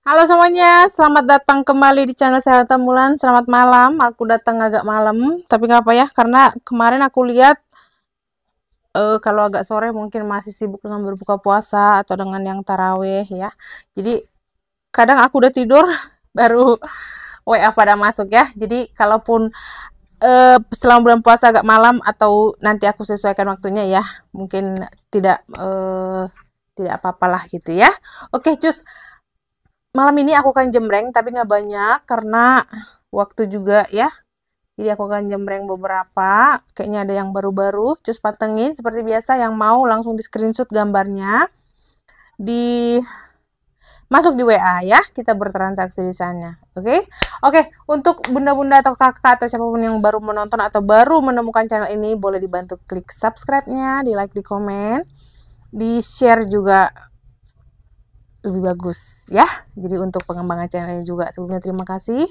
Halo semuanya, selamat datang kembali di channel saya Temulan. Selamat malam, aku datang agak malam, tapi nggak apa ya, karena kemarin aku lihat uh, kalau agak sore mungkin masih sibuk dengan berbuka puasa atau dengan yang taraweh ya. Jadi kadang aku udah tidur baru WA pada masuk ya. Jadi kalaupun uh, selama bulan puasa agak malam atau nanti aku sesuaikan waktunya ya, mungkin tidak uh, tidak apa-apalah gitu ya. Oke, okay, cus malam ini aku akan jembreng tapi nggak banyak karena waktu juga ya jadi aku akan jembreng beberapa kayaknya ada yang baru-baru cus pantengin seperti biasa yang mau langsung di screenshot gambarnya di masuk di WA ya kita bertransaksi di sana oke okay? oke okay, untuk bunda-bunda atau kakak atau siapapun yang baru menonton atau baru menemukan channel ini boleh dibantu klik subscribe-nya di like di komen di share juga lebih bagus ya. Jadi untuk pengembangan channelnya juga sebelumnya terima kasih.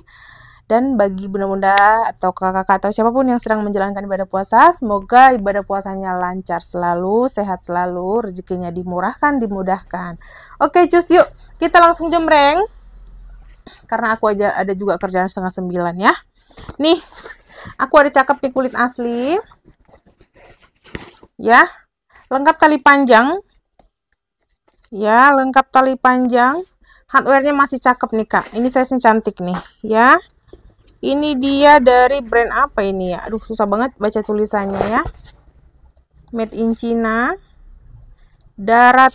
Dan bagi bunda-bunda atau kakak-kakak atau siapapun yang sedang menjalankan ibadah puasa, semoga ibadah puasanya lancar selalu, sehat selalu, rezekinya dimurahkan, dimudahkan. Oke, cus yuk. Kita langsung jemreng. Karena aku aja ada juga kerjaan setengah sembilan ya. Nih, aku ada cakep nih kulit asli. Ya, lengkap tali panjang ya lengkap tali panjang hardwarenya masih cakep nih kak ini saya cantik nih ya ini dia dari brand apa ini ya aduh susah banget baca tulisannya ya made in China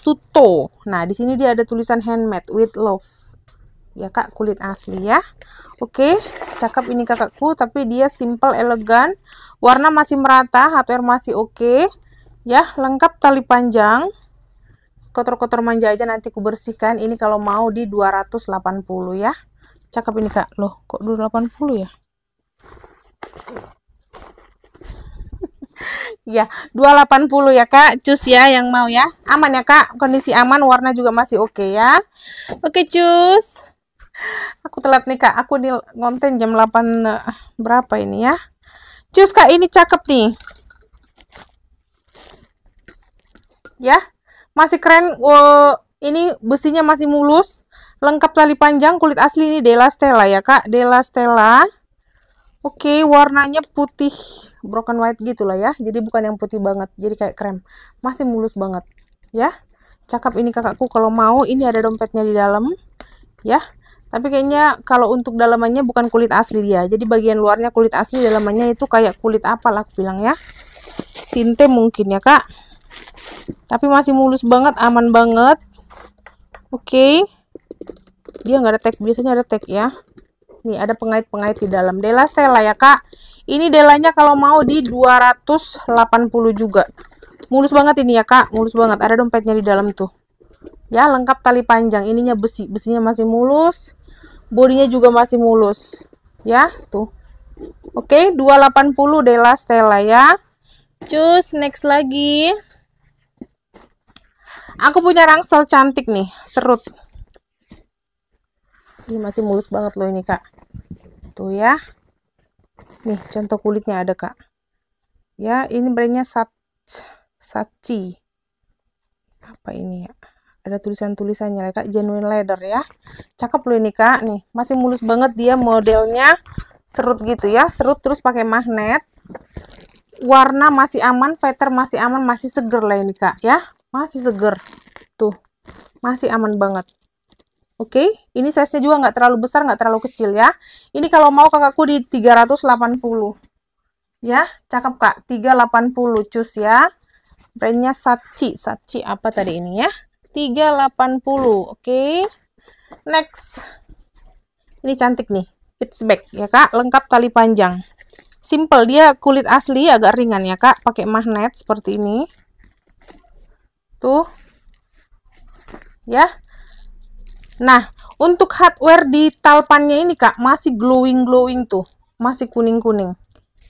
Tuto Nah, di sini dia ada tulisan handmade with love. Ya, Kak, kulit asli ya. Oke, cakep ini kakakku, tapi dia simple elegan. Warna masih merata, hardware masih oke. Ya, lengkap tali panjang kotor-kotor manja aja nanti ku bersihkan ini kalau mau di 280 ya cakep ini kak loh kok 280 ya ya 280 ya kak cus ya yang mau ya aman ya kak kondisi aman warna juga masih oke okay, ya oke okay, cus aku telat nih kak aku di ngonten jam 8 eh, berapa ini ya cus kak ini cakep nih ya masih keren Wow, ini besinya masih mulus lengkap tali panjang kulit asli ini Della Stella ya kak Della Stella oke okay, warnanya putih broken white gitulah ya jadi bukan yang putih banget jadi kayak krem masih mulus banget ya Cakap ini kakakku kalau mau ini ada dompetnya di dalam ya tapi kayaknya kalau untuk dalamannya bukan kulit asli dia jadi bagian luarnya kulit asli dalamannya itu kayak kulit apa bilang ya sinte mungkin ya kak tapi masih mulus banget aman banget oke okay. dia nggak ada tag biasanya ada tag ya nih ada pengait-pengait di dalam Dela Stella ya kak ini delanya kalau mau di 280 juga mulus banget ini ya kak mulus banget ada dompetnya di dalam tuh ya lengkap tali panjang ininya besi besinya masih mulus bodinya juga masih mulus ya tuh oke okay, 280 Dela Stella ya cus next lagi Aku punya rangsel cantik nih, serut. Ini masih mulus banget loh ini, Kak. Tuh ya. Nih, contoh kulitnya ada, Kak. Ya, ini brandnya Sat Sachi. Apa ini ya? Ada tulisan-tulisannya, ya, Kak. Genuine leather ya. Cakep loh ini, Kak. Nih, masih mulus banget dia modelnya. Serut gitu ya. Serut terus pakai magnet warna masih aman, fighter masih aman, masih seger lah ini kak ya masih seger tuh masih aman banget Oke, okay? ini size-nya juga nggak terlalu besar, nggak terlalu kecil ya. Ini kalau mau kakakku di 380. Ya, cakep kak. 380 cus ya. Brandnya Sachi. Sachi apa tadi ini ya? 380. Oke. Okay. Next. Ini cantik nih. It's back ya kak. Lengkap tali panjang. Simple. Dia kulit asli agak ringan ya kak. Pakai magnet seperti ini. Tuh. Ya. Nah, untuk hardware di talpannya ini Kak masih glowing-glowing tuh, masih kuning-kuning.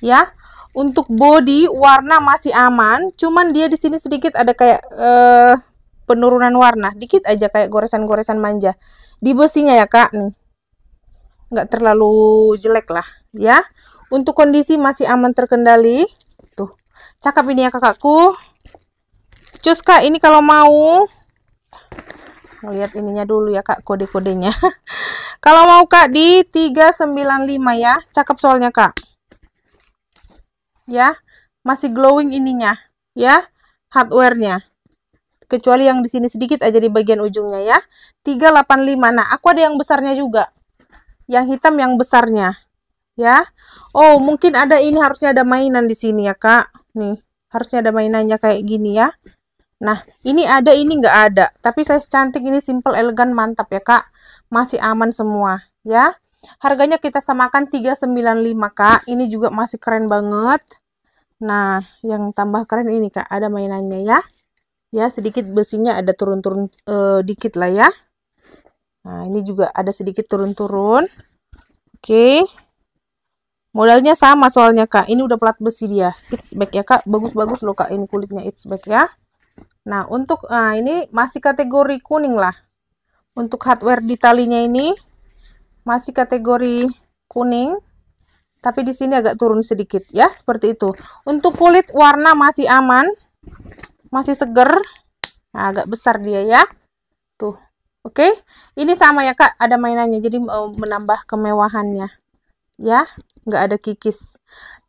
Ya. Untuk body warna masih aman, cuman dia di sini sedikit ada kayak eh, penurunan warna, dikit aja kayak goresan-goresan manja. Di besinya ya Kak nih. Nggak terlalu jelek lah, ya. Untuk kondisi masih aman terkendali. Tuh. Cakep ini ya kakakku cus kak ini kalau mau lihat ininya dulu ya kak kode-kodenya kalau mau kak di 395 ya cakep soalnya kak ya masih glowing ininya ya hardwarenya kecuali yang di sini sedikit aja di bagian ujungnya ya 385 nah aku ada yang besarnya juga yang hitam yang besarnya ya Oh mungkin ada ini harusnya ada mainan di sini ya kak nih harusnya ada mainannya kayak gini ya Nah, ini ada, ini nggak ada. Tapi size cantik ini simple, elegan, mantap ya, Kak. Masih aman semua, ya. Harganya kita samakan 395, Kak. Ini juga masih keren banget. Nah, yang tambah keren ini, Kak. Ada mainannya ya. Ya, sedikit besinya ada turun-turun eh, dikit lah ya. Nah, ini juga ada sedikit turun-turun. Oke. Modalnya sama soalnya, Kak. Ini udah plat besi dia. It's back ya, Kak. Bagus-bagus loh, Kak. Ini kulitnya it's back ya. Nah, untuk nah ini masih kategori kuning lah. Untuk hardware di talinya ini masih kategori kuning, tapi di sini agak turun sedikit ya, seperti itu. Untuk kulit warna masih aman, masih seger. Nah, agak besar dia ya. Tuh. Oke. Okay. Ini sama ya, Kak, ada mainannya. Jadi eh, menambah kemewahannya. Ya, nggak ada kikis.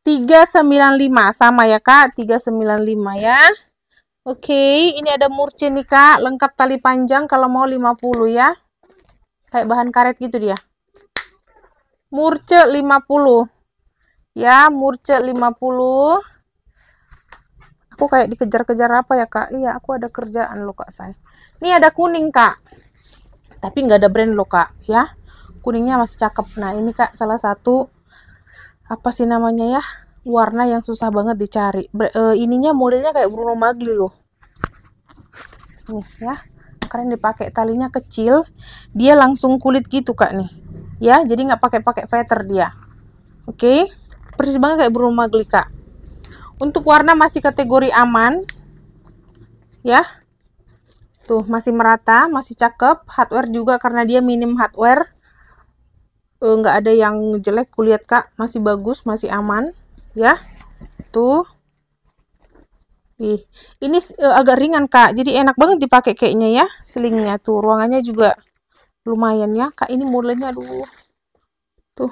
395 sama ya, Kak. 395 ya. Oke, okay, ini ada murce nih Kak, lengkap tali panjang kalau mau 50 ya. Kayak bahan karet gitu dia. Murce 50. Ya, murce 50. Aku kayak dikejar-kejar apa ya Kak? Iya, aku ada kerjaan loh Kak saya. Ini ada kuning Kak. Tapi nggak ada brand loh Kak, ya. Kuningnya masih cakep. Nah, ini Kak salah satu apa sih namanya ya? warna yang susah banget dicari Ber, e, ininya modelnya kayak Bruno Magli loh nih ya keren dipakai talinya kecil dia langsung kulit gitu kak nih ya jadi nggak pakai-pakai feather dia oke okay? persis banget kayak Bruno Magli kak untuk warna masih kategori aman ya Tuh, masih merata, masih cakep. Hardware juga karena dia minim hardware. Eh, nggak uh, ada yang jelek, kulihat kak. Masih bagus, masih aman ya tuh Ih, ini uh, agak ringan kak jadi enak banget dipakai kayaknya ya selingnya tuh ruangannya juga lumayan ya kak ini modelnya dulu tuh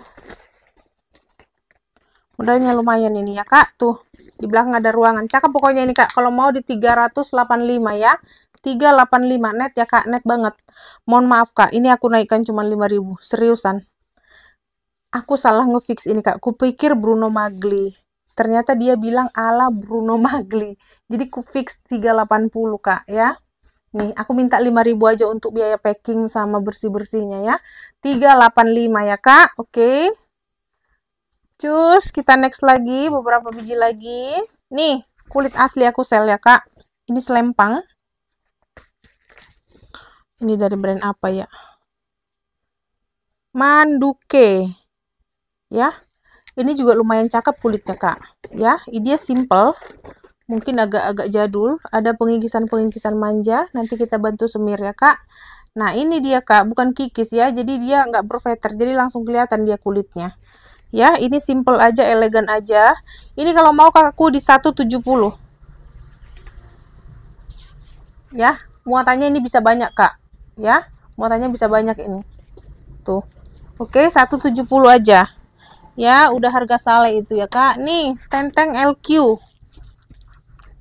modelnya lumayan ini ya kak tuh di belakang ada ruangan cakep pokoknya ini kak kalau mau di 385 ya 385 net ya kak net banget mohon maaf kak ini aku naikkan cuma 5000 seriusan aku salah ngefix ini kak. Kupikir Bruno Magli. Ternyata dia bilang ala Bruno Magli. Jadi ku fix 380 kak ya. Nih aku minta 5000 aja untuk biaya packing sama bersih-bersihnya ya. 385 ya kak. Oke. Okay. Cus kita next lagi beberapa biji lagi. Nih kulit asli aku sel ya kak. Ini selempang. Ini dari brand apa ya? Manduke ya ini juga lumayan cakep kulitnya kak ya ini dia simple mungkin agak-agak jadul ada pengikisan-pengikisan manja nanti kita bantu semir ya kak nah ini dia kak bukan kikis ya jadi dia nggak berveter jadi langsung kelihatan dia kulitnya ya ini simple aja elegan aja ini kalau mau kakakku di 170 ya muatannya ini bisa banyak kak ya muatannya bisa banyak ini tuh oke 170 aja ya udah harga sale itu ya kak nih tenteng LQ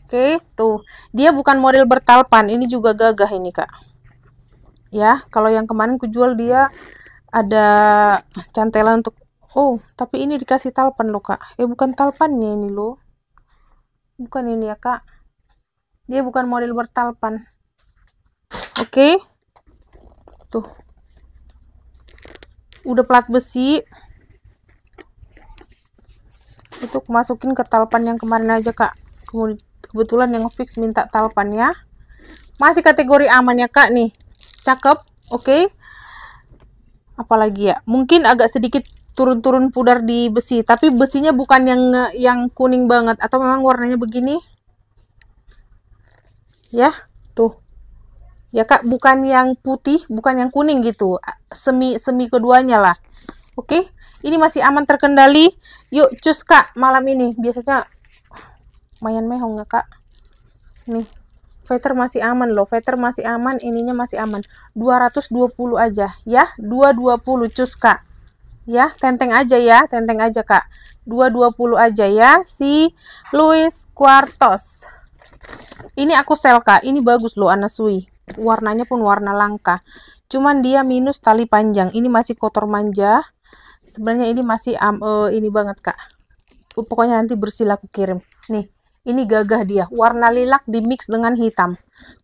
oke tuh dia bukan model bertalpan ini juga gagah ini kak ya kalau yang kemarin kujual dia ada cantelan untuk oh tapi ini dikasih talpan loh kak eh bukan talpannya ini loh bukan ini ya kak dia bukan model bertalpan oke tuh udah plat besi itu masukin ke talpan yang kemarin aja kak kebetulan yang fix minta talpan ya masih kategori aman ya kak nih cakep oke okay. apalagi ya mungkin agak sedikit turun-turun pudar di besi tapi besinya bukan yang yang kuning banget atau memang warnanya begini ya tuh ya kak bukan yang putih bukan yang kuning gitu semi semi keduanya lah oke okay? Ini masih aman terkendali. Yuk, cus Kak malam ini. Biasanya lumayan mehong gak Kak? Nih, Veter masih aman loh. Veter masih aman, ininya masih aman. 220 aja ya. 220 cus Kak. Ya, tenteng aja ya, tenteng aja Kak. 220 aja ya si Luis Quartos. Ini aku sel Kak. Ini bagus loh Anasui. Warnanya pun warna langka cuman dia minus tali panjang ini masih kotor manja sebenarnya ini masih um, uh, ini banget kak pokoknya nanti bersih aku kirim nih ini gagah dia warna lilak di mix dengan hitam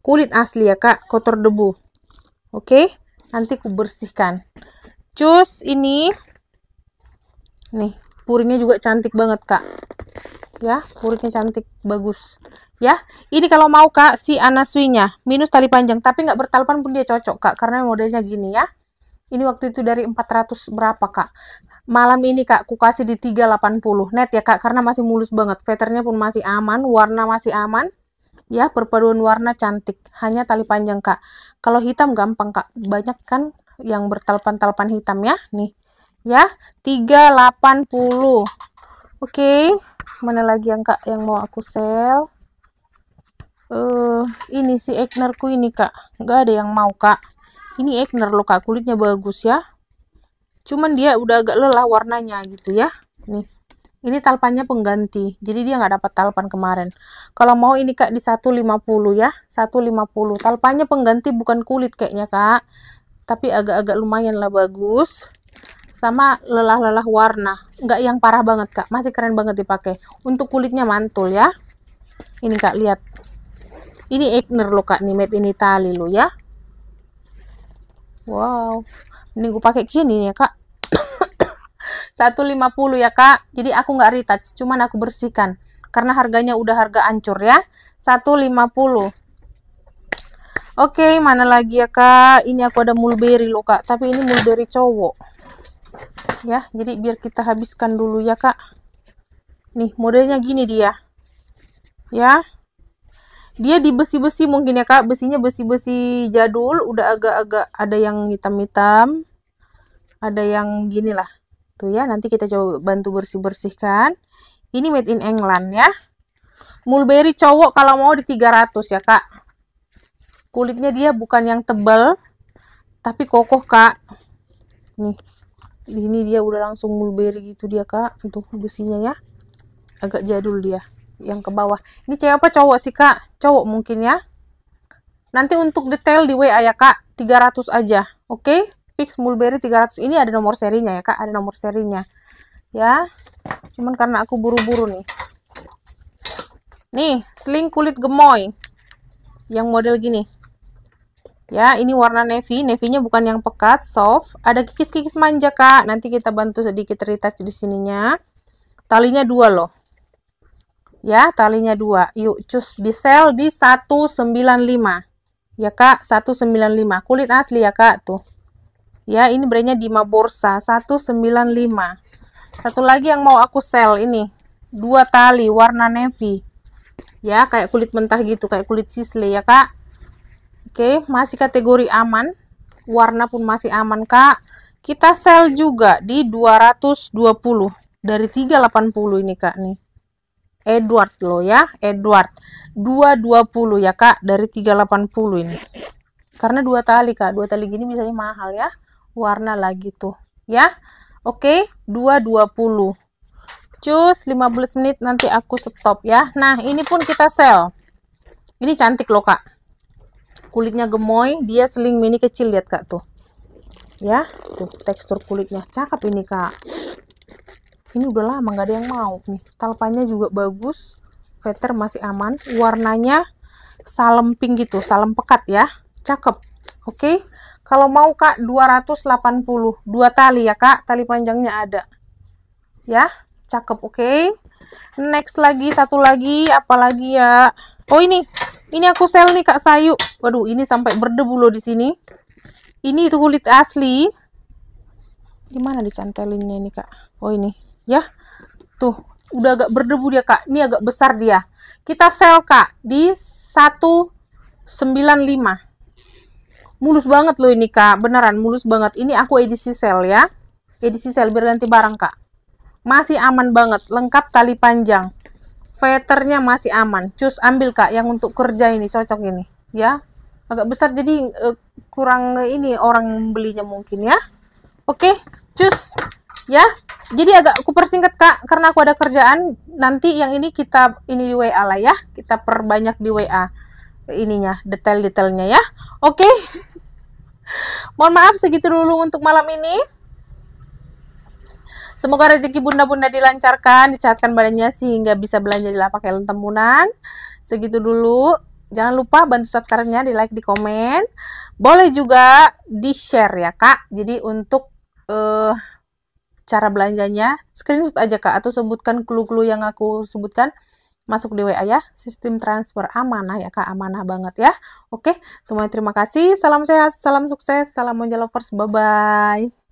kulit asli ya kak kotor debu oke okay? nanti ku bersihkan cus ini nih purinya juga cantik banget kak ya purinya cantik bagus ya ini kalau mau kak si anaswinya minus tali panjang tapi nggak bertalpan pun dia cocok kak karena modelnya gini ya ini waktu itu dari 400 berapa, Kak? Malam ini, Kak, ku kasih di 380 net ya, Kak, karena masih mulus banget. Veternya pun masih aman, warna masih aman. Ya, perpaduan warna cantik. Hanya tali panjang, Kak. Kalau hitam gampang, Kak. Banyak kan yang bertalpan-talpan hitam ya. Nih, ya. 380. Oke. Okay. Mana lagi yang, Kak, yang mau aku sell? Eh, uh, ini si Egnerku ini, Kak. Nggak ada yang mau, Kak ini Egner eh, kak kulitnya bagus ya cuman dia udah agak lelah warnanya gitu ya nih ini talpannya pengganti jadi dia nggak dapat talpan kemarin kalau mau ini kak di 150 ya 150 talpannya pengganti bukan kulit kayaknya kak tapi agak-agak lumayan lah bagus sama lelah-lelah warna nggak yang parah banget kak masih keren banget dipakai untuk kulitnya mantul ya ini kak lihat ini Egner eh, loh kak nih made in Italy lo ya Wow. Mending gue pakai gini ya, Kak. 150 ya, Kak. Jadi aku nggak retouch, cuman aku bersihkan. Karena harganya udah harga ancur ya. 150. Oke, mana lagi ya, Kak? Ini aku ada mulberry loh, Kak. Tapi ini mulberry cowok. Ya, jadi biar kita habiskan dulu ya, Kak. Nih, modelnya gini dia. Ya dia di besi-besi mungkin ya kak besinya besi-besi jadul udah agak-agak ada yang hitam-hitam ada yang gini lah tuh ya nanti kita coba bantu bersih-bersihkan ini made in England ya mulberry cowok kalau mau di 300 ya kak kulitnya dia bukan yang tebal tapi kokoh kak nih ini dia udah langsung mulberry gitu dia kak untuk besinya ya agak jadul dia yang ke bawah. Ini cewek apa cowok sih kak? Cowok mungkin ya. Nanti untuk detail di WA ya kak, 300 aja. Oke, okay? fix mulberry 300 ini ada nomor serinya ya kak, ada nomor serinya. Ya, cuman karena aku buru-buru nih. Nih, sling kulit gemoy. Yang model gini. Ya, ini warna navy. Navy-nya bukan yang pekat, soft. Ada kikis-kikis manja, Kak. Nanti kita bantu sedikit retouch di sininya. Talinya dua loh ya talinya dua yuk cus di sel di 195 ya kak 195 kulit asli ya kak tuh ya ini brandnya di maborsa 195 satu lagi yang mau aku sel ini dua tali warna navy ya kayak kulit mentah gitu kayak kulit sisley ya kak oke masih kategori aman warna pun masih aman kak kita sel juga di 220 dari 380 ini kak nih Edward lo ya Edward 220 ya kak dari 380 ini karena dua tali kak dua tali gini misalnya mahal ya warna lagi tuh ya oke 220 cus 15 menit nanti aku stop ya nah ini pun kita sell ini cantik loh kak kulitnya gemoy dia seling mini kecil lihat kak tuh ya tuh tekstur kulitnya cakep ini kak ini udah lama nggak ada yang mau nih talpanya juga bagus veter masih aman warnanya salem pink gitu salem pekat ya cakep oke okay? kalau mau kak 280 dua tali ya kak tali panjangnya ada ya cakep oke okay? next lagi satu lagi apalagi ya oh ini ini aku sel nih kak sayu waduh ini sampai berdebu loh di sini ini itu kulit asli di mana dicantelinnya ini kak oh ini ya tuh udah agak berdebu dia kak ini agak besar dia kita sel kak di 195 mulus banget loh ini kak beneran mulus banget ini aku edisi sel ya edisi sel biar ganti barang kak masih aman banget lengkap tali panjang veternya masih aman cus ambil kak yang untuk kerja ini cocok ini ya agak besar jadi uh, kurang ini orang belinya mungkin ya oke okay, cus ya jadi agak aku persingkat kak karena aku ada kerjaan nanti yang ini kita ini di WA lah ya kita perbanyak di WA ininya detail-detailnya ya oke mohon maaf segitu dulu untuk malam ini Semoga rezeki bunda-bunda dilancarkan, dicatkan badannya sehingga bisa belanja di lapak Ellen temunan Segitu dulu. Jangan lupa bantu subscribe-nya, di like, di komen. Boleh juga di share ya kak. Jadi untuk uh, cara belanjanya, screenshot aja Kak atau sebutkan clue-clue yang aku sebutkan masuk di WA ya. Sistem transfer amanah ya Kak, amanah banget ya. Oke, semuanya terima kasih. Salam sehat, salam sukses, salam Monja Lovers. Bye bye.